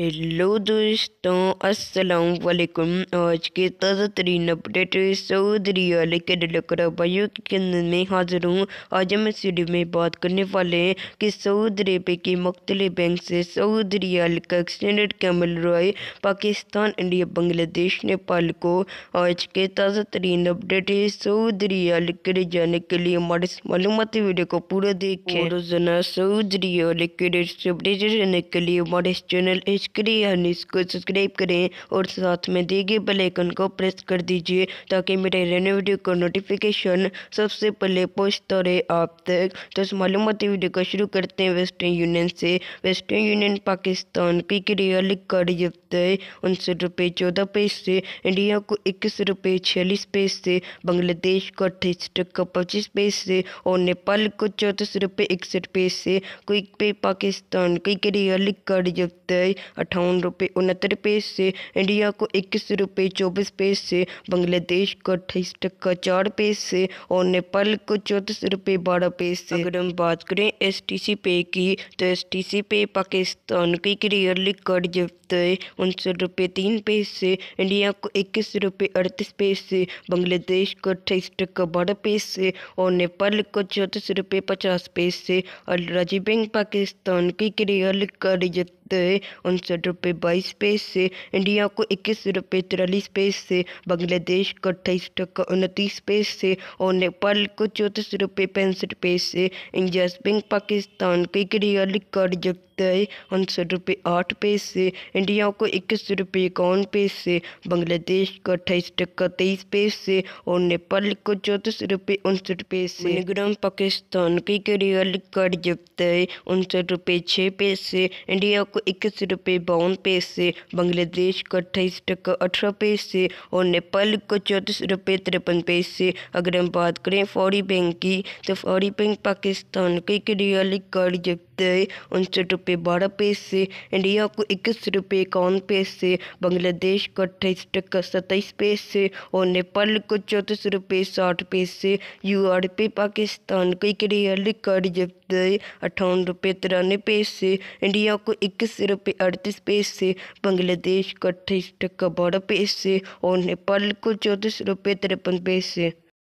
hello दोस्तों अस्सलाम वालेकुम आज के ताज़ा तरीन अपडेट सऊदी रियाल के डलकरा भाइयों के में हाजिर हूँ आज हम इस वीडियो में बात करने वाले हैं कि सऊदी अरेबिया के मख्तलि बैंक से सऊदी रियाल का एक्सटेंडेड कैमल रॉय पाकिस्तान इंडिया बांग्लादेश नेपाल को आज के ताज़ा तरीन अपडेट सऊदी रियाल के जाने के लिए हमारे मालूमती वीडियो को पूरा देखें रोजाना सऊदी रियाल के अपडेट रहने के लिए हमारे चैनल एच निष्क्रिय है इसको सब्सक्राइब करें और साथ में दिए गए बेलाइकन को प्रेस कर दीजिए ताकि मेरे रहने वीडियो का नोटिफिकेशन सबसे पहले पहुँचता रहे आप तक तो इस मालूमती वीडियो को शुरू करते हैं वेस्टर्न यूनियन से वेस्टर्न यूनियन पाकिस्तान की क्रियालिक कार्यतय उनसठ रुपये चौदह पैसे इंडिया को इक्कीस रुपये छियालीस पैसे बांग्लादेश को अट्ठाईस टक्का पच्चीस पैसे और नेपाल को चौंतीस रुपये इकसठ पैसे क्विक पे पाकिस्तान की क्रियालिक कार्यतय अट्ठावन रुपये उनहत्तर पैसे से इंडिया को इक्कीस रुपये चौबीस पैसे बांग्लादेश को अट्ठाईस टक्का चार पैसे और नेपाल को चौंतीस रुपये बारह पैसे से अगर हम बात करें एस टी सी पे की तो एस टी सी पे पाकिस्तान की क्लियरली कर्ड जब्त है उनसठ रुपये तीन पैसे इंडिया को इक्कीस रुपये अड़तीस पैसे बांग्लादेश को अट्ठाईस टक्का बारह पैसे और नेपाल को चौंतीस रुपये पचास पैसे और राज्य बैंक पाकिस्तान की क्रियरली कर्ड जब्त सकते हैं उनसठ रुपये बाईस पैसे से इंडिया को इक्कीस रुपये तिरालीस पैसे बांग्लादेश को अट्ठाईस टका उनतीस पैसे और नेपाल को चौंतीस रुपये पैंसठ पैसे से बैंक पाकिस्तान के एक कार्ड जब रुपये उनसठ रुपये आठ पैसे इंडिया को इक्कीस रुपये इक्यावन पैसे बांग्लादेश को अट्ठाईस टक्का तेईस पैसे और नेपाल को चौंतीस रुपये उनसठ पैसे निगराम पाकिस्तान की कार्ड कर जबते उनसठ रुपये छः पैसे इंडिया को इक्कीस रुपये बावन पैसे बांग्लादेश को अट्ठाईस टक्का अठारह पैसे और नेपाल को चौंतीस रुपये तिरपन पैसे अगर हम बात करें फौरी बैंक की तो फौरी बैंक पाकिस्तान के एक कार्ड जब रुपये उनसठ रुपये बारह पैसे इंडिया को इक्कीस रुपये इक्यावन पैसे बांग्लादेश को अट्ठाईस टक्का सत्ताईस पैसे और नेपाल को चौंतीस रुपये साठ पैसे यूआर पे पाकिस्तान को एक रियल जब जब्त अट्ठावन रुपये तिरानवे पैसे इंडिया को इक्कीस रुपये अड़तीस पैसे बांग्लादेश को अट्ठाईस टक्का बारह पैसे और नेपाल को चौंतीस रुपये तिरपन पैसे